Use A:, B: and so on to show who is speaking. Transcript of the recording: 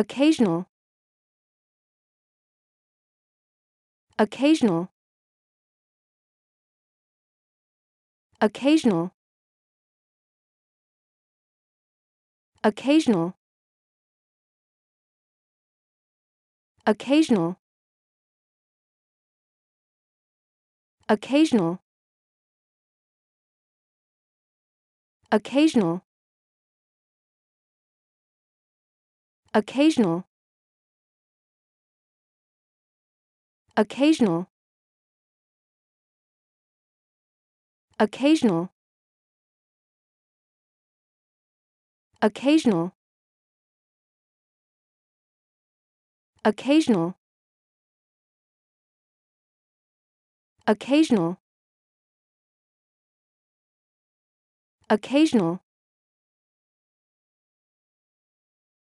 A: occasional occasional occasional occasional occasional occasional occasional occasional occasional occasional occasional occasional occasional occasional